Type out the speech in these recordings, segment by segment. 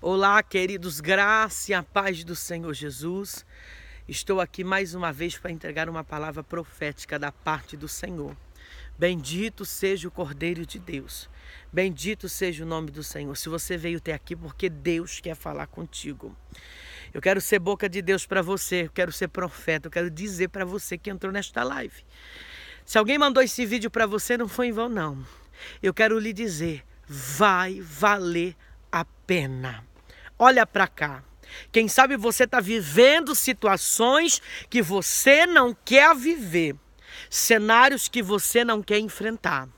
Olá, queridos, graça e a paz do Senhor Jesus. Estou aqui mais uma vez para entregar uma palavra profética da parte do Senhor. Bendito seja o Cordeiro de Deus. Bendito seja o nome do Senhor. Se você veio até aqui porque Deus quer falar contigo. Eu quero ser boca de Deus para você, eu quero ser profeta, eu quero dizer para você que entrou nesta live. Se alguém mandou esse vídeo para você, não foi em vão não. Eu quero lhe dizer, vai valer a pena olha para cá. Quem sabe você está vivendo situações que você não quer viver, cenários que você não quer enfrentar.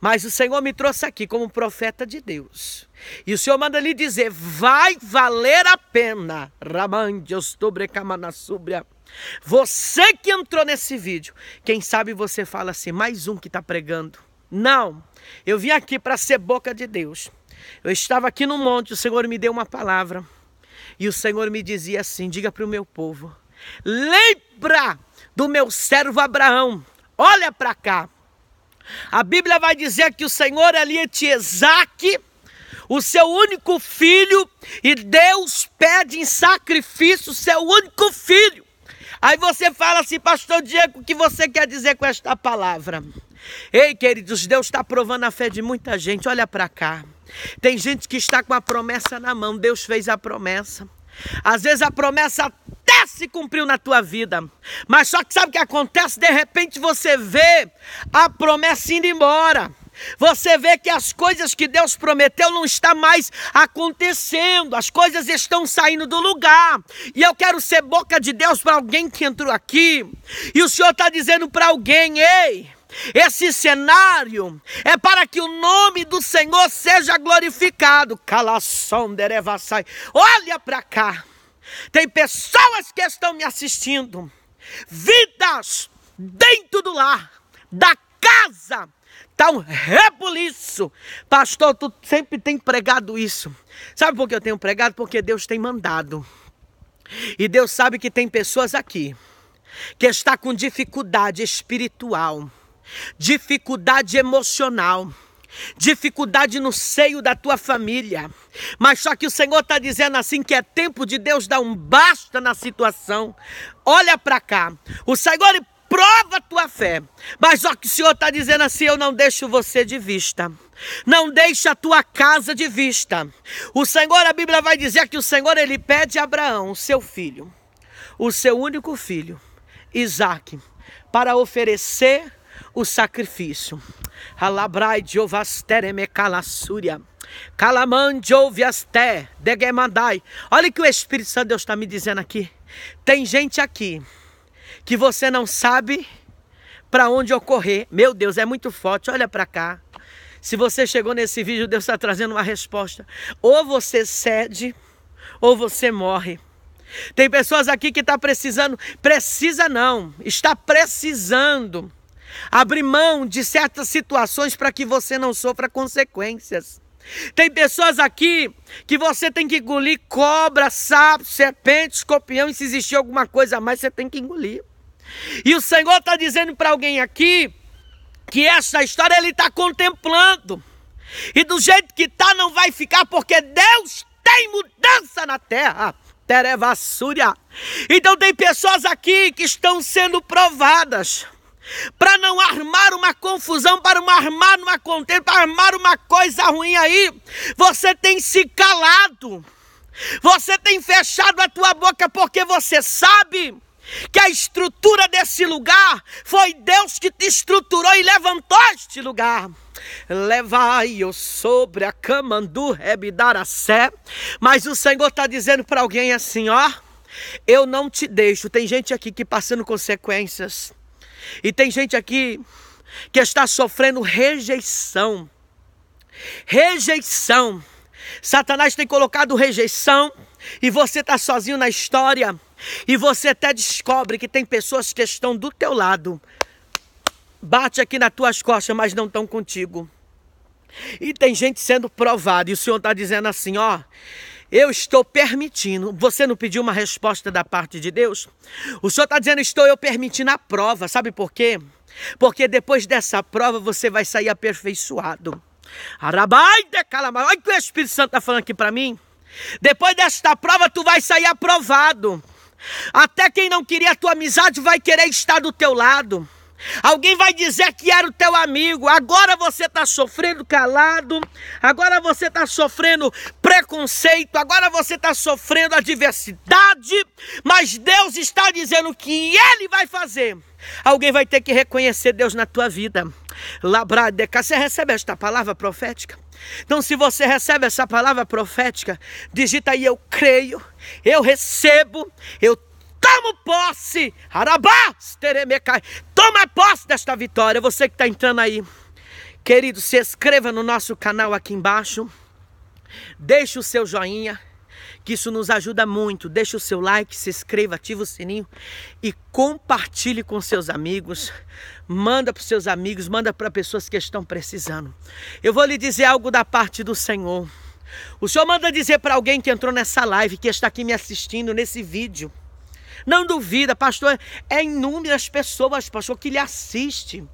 Mas o Senhor me trouxe aqui como profeta de Deus. E o Senhor manda lhe dizer: vai valer a pena. Você que entrou nesse vídeo, quem sabe você fala assim: mais um que está pregando. Não, eu vim aqui para ser boca de Deus. Eu estava aqui no monte, o Senhor me deu uma palavra. E o Senhor me dizia assim: diga para o meu povo, lembra do meu servo Abraão, olha para cá. A Bíblia vai dizer que o Senhor é ali te Isaac, o seu único filho, e Deus pede em sacrifício o seu único filho. Aí você fala assim, pastor Diego, o que você quer dizer com esta palavra? Ei, queridos, Deus está provando a fé de muita gente, olha para cá. Tem gente que está com a promessa na mão, Deus fez a promessa. Às vezes a promessa até se cumpriu na tua vida, mas só que sabe o que acontece? De repente você vê a promessa indo embora. Você vê que as coisas que Deus prometeu não está mais acontecendo, as coisas estão saindo do lugar. E eu quero ser boca de Deus para alguém que entrou aqui. E o Senhor está dizendo para alguém: ei, esse cenário é para que o nome do Senhor seja glorificado. Calação derevassai. Olha para cá. Tem pessoas que estão me assistindo. Vidas dentro do lar, da casa. Está um rebuliço. Pastor, tu sempre tem pregado isso. Sabe por que eu tenho pregado? Porque Deus tem mandado. E Deus sabe que tem pessoas aqui que está com dificuldade espiritual dificuldade emocional, dificuldade no seio da tua família. Mas só que o Senhor está dizendo assim que é tempo de Deus dar um basta na situação. Olha para cá, o Senhor prova a tua fé. Mas só que o Senhor está dizendo assim: eu não deixo você de vista. Não deixa a tua casa de vista. O Senhor, a Bíblia vai dizer que o Senhor ele pede a Abraão, seu filho, o seu único filho, Isaac, para oferecer o sacrifício. Alabrai Jovastere Mecalassúria. Calamanjoviasté, Degemandai. Olha o que o Espírito Santo Deus está me dizendo aqui. Tem gente aqui que você não sabe para onde ocorrer. Meu Deus, é muito forte. Olha para cá. Se você chegou nesse vídeo, Deus está trazendo uma resposta. Ou você cede, ou você morre. Tem pessoas aqui que está precisando, precisa não, está precisando Abrir mão de certas situações para que você não sofra consequências. Tem pessoas aqui que você tem que engolir cobra, sapo, serpente, escorpião, e se existir alguma coisa a mais, você tem que engolir. E o Senhor está dizendo para alguém aqui que essa história ele está contemplando. E do jeito que está, não vai ficar, porque Deus tem mudança na terra. Terevassúria. Então tem pessoas aqui que estão sendo provadas para não armar uma confusão, para não armar uma contenda, para armar uma coisa ruim aí, você tem se calado, você tem fechado a tua boca porque você sabe que a estrutura desse lugar foi Deus que te estruturou e levantou este lugar. Levai-o sobre a cama do Rebidaracé. Mas o Senhor está dizendo para alguém assim: ó, eu não te deixo. Tem gente aqui que passando consequências. E tem gente aqui que está sofrendo rejeição. Rejeição. Satanás tem colocado rejeição e você está sozinho na história e você até descobre que tem pessoas que estão do teu lado. Bate aqui nas tuas costas, mas não estão contigo. E tem gente sendo provada. E o Senhor está dizendo assim, ó. Eu estou permitindo. Você não pediu uma resposta da parte de Deus? O Senhor está dizendo: estou eu permitindo a prova. Sabe por quê? Porque depois dessa prova você vai sair aperfeiçoado. Arabai de Olha o que o Espírito Santo está falando aqui para mim. Depois desta prova, tu vai sair aprovado. Até quem não queria a tua amizade vai querer estar do teu lado. Alguém vai dizer que era o teu amigo. Agora você está sofrendo calado. Agora você está sofrendo preconceito. Agora você está sofrendo adversidade. Mas Deus está dizendo que Ele vai fazer. Alguém vai ter que reconhecer Deus na tua vida. Labradeca, você recebe esta palavra profética? Então, se você recebe essa palavra profética, digita aí: Eu creio, eu recebo, eu Toma posse! Harabás, Teremecai. Toma posse desta vitória. Você que está entrando aí. Querido, se inscreva no nosso canal aqui embaixo. Deixe o seu joinha, que isso nos ajuda muito. Deixe o seu like, se inscreva, ativa o sininho e compartilhe com seus amigos. Manda para seus amigos, manda para pessoas que estão precisando. Eu vou lhe dizer algo da parte do Senhor. O Senhor manda dizer para alguém que entrou nessa live, que está aqui me assistindo nesse vídeo, não duvida, pastor, é inúmeras pessoas, pastor, que lhe assistem.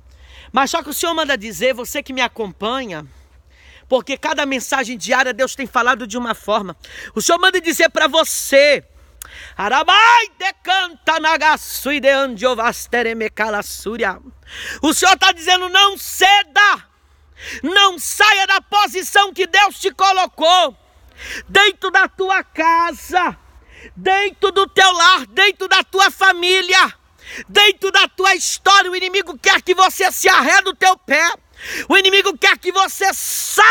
Mas só que o Senhor manda dizer, você que me acompanha, porque cada mensagem diária Deus tem falado de uma forma. O Senhor manda dizer para você, Arabai decanta nagasui de andiovasteremecalassúria. O Senhor está dizendo: não ceda, não saia da posição que Deus te colocou, dentro da tua casa, dentro do teu lar, dentro da tua família, dentro da tua história. O inimigo quer que você se arreda do teu pé. O inimigo quer que você saia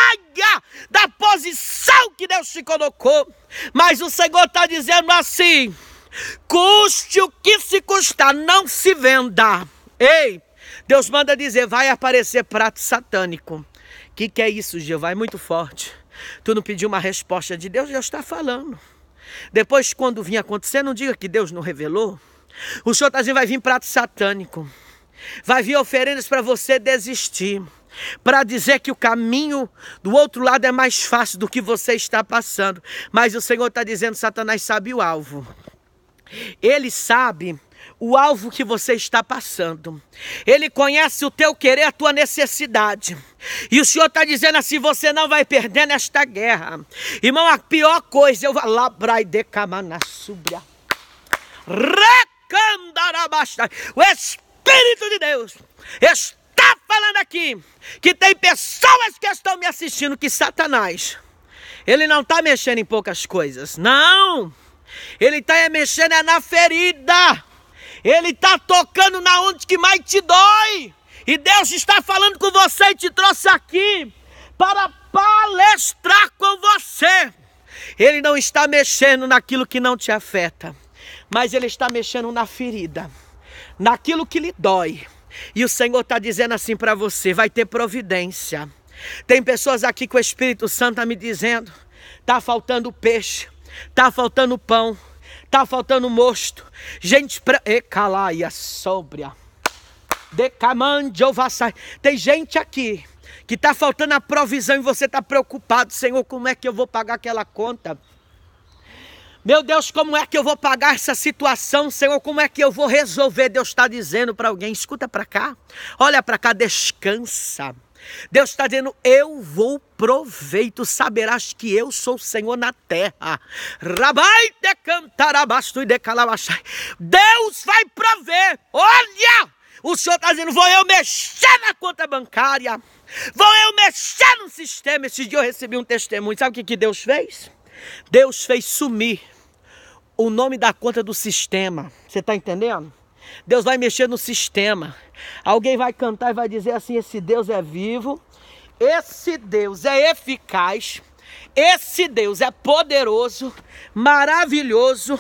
da posição que Deus te colocou. Mas o Senhor está dizendo assim: custe o que se custar, não se venda. Ei, Deus manda dizer: vai aparecer prato satânico. O que, que é isso, Jeová? É muito forte. Tu não pediu uma resposta de Deus, Deus está falando. Depois, quando vinha acontecer, não diga que Deus não revelou. O senhor tá vai vir prato satânico. Vai vir oferendas para você desistir. Para dizer que o caminho do outro lado é mais fácil do que você está passando. Mas o Senhor está dizendo: Satanás sabe o alvo. Ele sabe o alvo que você está passando. Ele conhece o teu querer, a tua necessidade. E o Senhor está dizendo assim: você não vai perder nesta guerra. Irmão, a pior coisa, eu vou lá, braide camanasubia. O Espírito de Deus está falando aqui que tem pessoas que estão me assistindo que Satanás, ele não está mexendo em poucas coisas. Não! Ele está mexendo é na ferida. Ele está tocando na onde que mais te dói. E Deus está falando com você e te trouxe aqui para palestrar com você. Ele não está mexendo naquilo que não te afeta, mas ele está mexendo na ferida, naquilo que lhe dói. E o Senhor está dizendo assim para você: vai ter providência. Tem pessoas aqui que o Espírito Santo está me dizendo: está faltando peixe, está faltando pão Tá faltando mosto. Gente pra. E calaia sóbria. Decamando vassai. Tem gente aqui que tá faltando a provisão e você tá preocupado, Senhor, como é que eu vou pagar aquela conta? Meu Deus, como é que eu vou pagar essa situação, Senhor? Como é que eu vou resolver? Deus está dizendo para alguém: escuta para cá, olha para cá, descansa. Deus está dizendo: Eu vou proveito, saberás que eu sou o Senhor na terra. Rabai de cantarabasto e de Deus vai prover. Olha! O Senhor está dizendo: Vou eu mexer na conta bancária. Vou eu mexer no sistema. Esse dia eu recebi um testemunho. Sabe o que, que Deus fez? Deus fez sumir o nome da conta do sistema. Você está entendendo? Deus vai mexer no sistema. Alguém vai cantar e vai dizer assim: esse Deus é vivo, esse Deus é eficaz, esse Deus é poderoso, maravilhoso,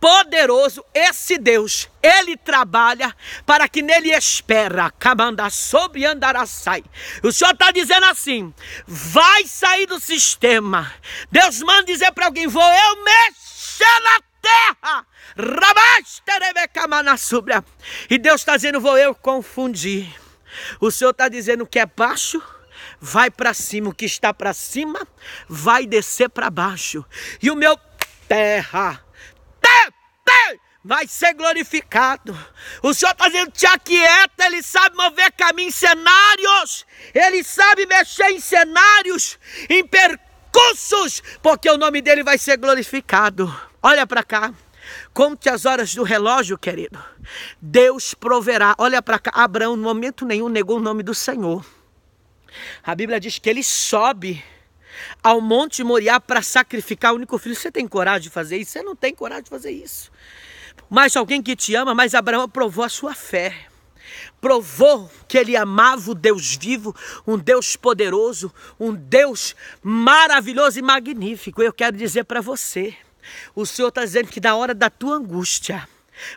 poderoso, esse Deus, ele trabalha para que nele espera, camanda sobre andará sai. O Senhor está dizendo assim: vai sair do sistema. Deus manda dizer para alguém: vou eu mexer na terra. E Deus está dizendo: vou eu confundir. O Senhor está dizendo que é baixo vai para cima, o que está para cima vai descer para baixo. E o meu terra vai ser glorificado. O Senhor está dizendo, te aquieta, Ele sabe mover caminho em cenários, Ele sabe mexer em cenários, em percursos, porque o nome dEle vai ser glorificado. Olha para cá. Conte as horas do relógio, querido. Deus proverá. Olha para cá. Abraão, no momento nenhum, negou o nome do Senhor. A Bíblia diz que ele sobe ao Monte Moriá para sacrificar o único filho. Você tem coragem de fazer isso? Você não tem coragem de fazer isso. Mas alguém que te ama, mas Abraão provou a sua fé provou que ele amava o Deus vivo, um Deus poderoso, um Deus maravilhoso e magnífico. Eu quero dizer para você, o Senhor está dizendo que na hora da tua angústia,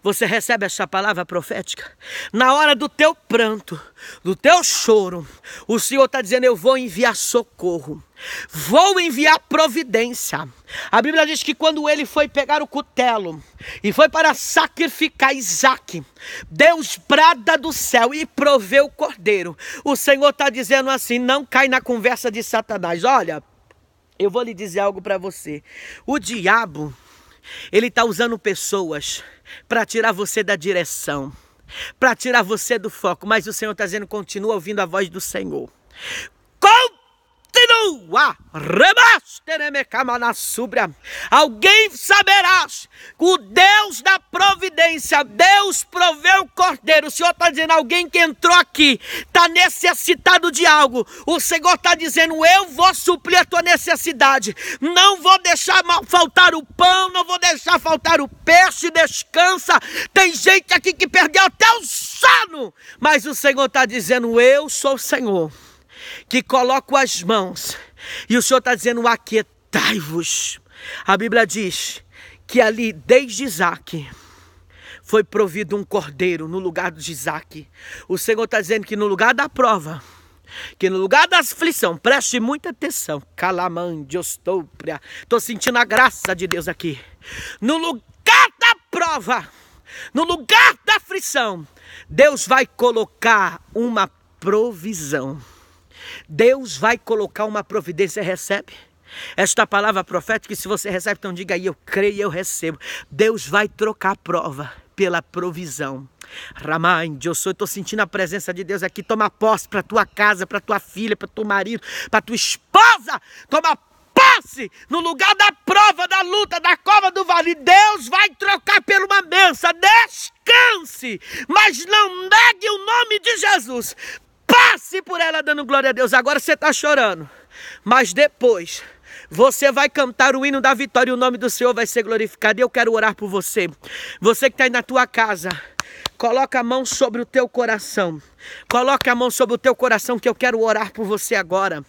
você recebe essa palavra profética? Na hora do teu pranto, do teu choro, o Senhor está dizendo: Eu vou enviar socorro, vou enviar providência. A Bíblia diz que quando ele foi pegar o cutelo e foi para sacrificar Isaac, Deus brada do céu e proveu o cordeiro. O Senhor está dizendo assim: Não cai na conversa de Satanás. Olha. Eu vou lhe dizer algo para você. O diabo, ele tá usando pessoas para tirar você da direção, para tirar você do foco, mas o Senhor está dizendo: continua ouvindo a voz do Senhor. Com tua subra. Né, alguém saberás o Deus da providência, Deus proveu o cordeiro. O Senhor está dizendo: alguém que entrou aqui está necessitado de algo. O Senhor está dizendo: eu vou suprir a tua necessidade. Não vou deixar faltar o pão, não vou deixar faltar o peixe. Descansa. Tem gente aqui que perdeu até o sono, mas o Senhor está dizendo: eu sou o Senhor que coloco as mãos. E o Senhor está dizendo: aquietai-vos. A Bíblia diz que ali, desde Isaac, foi provido um cordeiro no lugar de Isaac. O Senhor está dizendo que no lugar da prova, que no lugar da aflição, preste muita atenção. Calamande, ostopria. Estou sentindo a graça de Deus aqui. No lugar da prova, no lugar da aflição, Deus vai colocar uma provisão. Deus vai colocar uma providência, recebe? Esta palavra profética, se você recebe, então diga aí, eu creio e eu recebo. Deus vai trocar a prova pela provisão. Ramain, eu sou, estou sentindo a presença de Deus aqui. Toma posse para tua casa, para tua filha, para teu marido, para tua esposa. Toma posse no lugar da prova, da luta, da cova do vale. Deus vai trocar por uma benção. Descanse, mas não negue o nome de Jesus passe por ela dando glória a Deus. Agora você está chorando, mas depois você vai cantar o hino da vitória e o nome do Senhor vai ser glorificado. E eu quero orar por você. Você que está aí na tua casa. Coloca a mão sobre o teu coração. Coloca a mão sobre o teu coração que eu quero orar por você agora.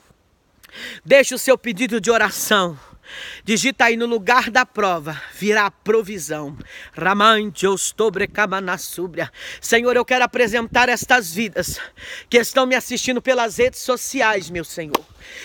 Deixe o seu pedido de oração. Digita aí no lugar da prova, virá a provisão. Ramante, eu estou subria. Senhor, eu quero apresentar estas vidas que estão me assistindo pelas redes sociais, meu Senhor.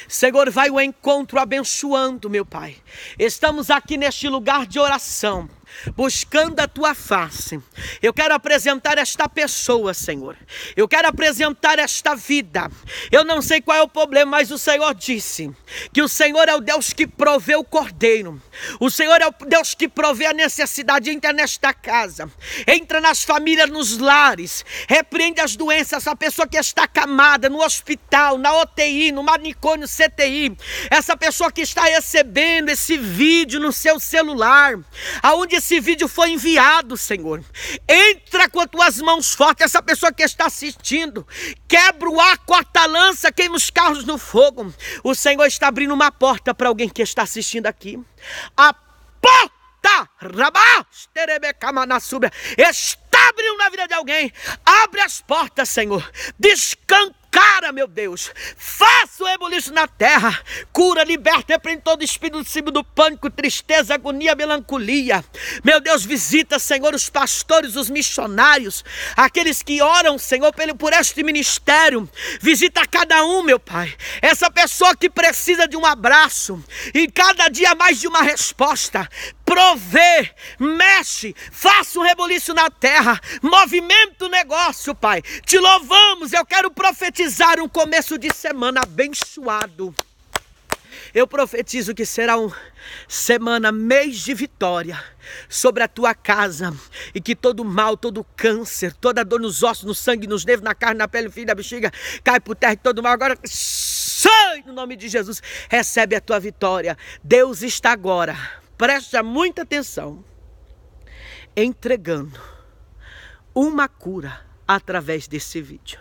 Senhor, vai o encontro abençoando, meu Pai. Estamos aqui neste lugar de oração buscando a tua face. Eu quero apresentar esta pessoa, Senhor. Eu quero apresentar esta vida. Eu não sei qual é o problema, mas o Senhor disse que o Senhor é o Deus que provê o cordeiro. O Senhor é o Deus que provê a necessidade. Entra nesta casa, entra nas famílias, nos lares, repreende as doenças. A pessoa que está acamada no hospital, na OTI, no manicômio CTI, essa pessoa que está recebendo esse vídeo no seu celular, aonde esse vídeo foi enviado, Senhor. Entra com as tuas mãos fortes, essa pessoa que está assistindo. Quebra o ar, corta a lança, queima os carros no fogo. O Senhor está abrindo uma porta para alguém que está assistindo aqui. A porta, está abrindo na vida de alguém. Abre as portas, Senhor. Descanta cara, meu Deus. Faça o ebuliço na terra. Cura, liberta, repreende todo espírito de do pânico, tristeza, agonia, melancolia. Meu Deus, visita, Senhor, os pastores, os missionários, aqueles que oram, Senhor, pelo, por este ministério. Visita cada um, meu Pai. Essa pessoa que precisa de um abraço e cada dia mais de uma resposta provê, mexe, faça um reboliço na terra, movimento o negócio, Pai. Te louvamos, eu quero profetizar um começo de semana abençoado. Eu profetizo que será um semana, mês de vitória sobre a tua casa e que todo mal, todo câncer, toda dor nos ossos, no sangue, nos nervos, na carne, na pele, no fim da bexiga, cai por terra e todo mal. Agora sai no nome de Jesus, recebe a tua vitória. Deus está agora preste muita atenção, entregando uma cura através desse vídeo.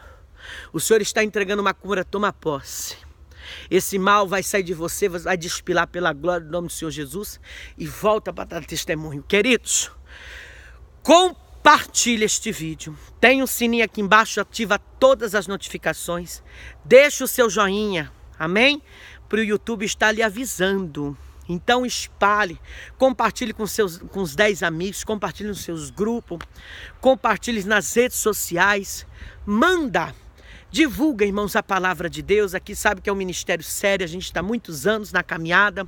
O Senhor está entregando uma cura, toma posse. Esse mal vai sair de você, vai despilar pela glória do nome do Senhor Jesus e volta para dar testemunho. Queridos, compartilhe este vídeo. Tem o um sininho aqui embaixo, ativa todas as notificações. Deixa o seu joinha, amém? Para o YouTube estar lhe avisando. Então espalhe, compartilhe com, seus, com os 10 amigos, compartilhe nos seus grupos, compartilhe nas redes sociais, manda. Divulga, irmãos, a palavra de Deus. Aqui sabe que é um ministério sério, a gente está muitos anos na caminhada.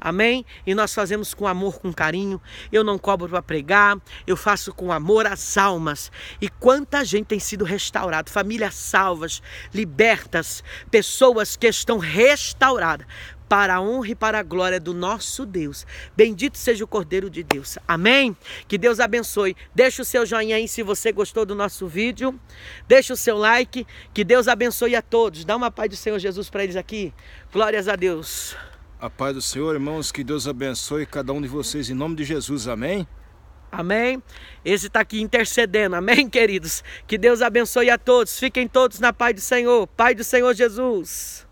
Amém? E nós fazemos com amor, com carinho. Eu não cobro para pregar, eu faço com amor as almas. E quanta gente tem sido restaurada, famílias salvas, libertas, pessoas que estão restauradas para a honra e para a glória do nosso Deus. Bendito seja o Cordeiro de Deus. Amém? Que Deus abençoe. Deixa o seu joinha aí se você gostou do nosso vídeo. Deixa o seu like. Que Deus abençoe a todos. Dá uma paz do Senhor Jesus para eles aqui. Glórias a Deus. A paz do Senhor, irmãos, que Deus abençoe cada um de vocês em nome de Jesus. Amém? Amém? Esse está aqui intercedendo. Amém, queridos? Que Deus abençoe a todos. Fiquem todos na paz do Senhor. Pai do Senhor Jesus.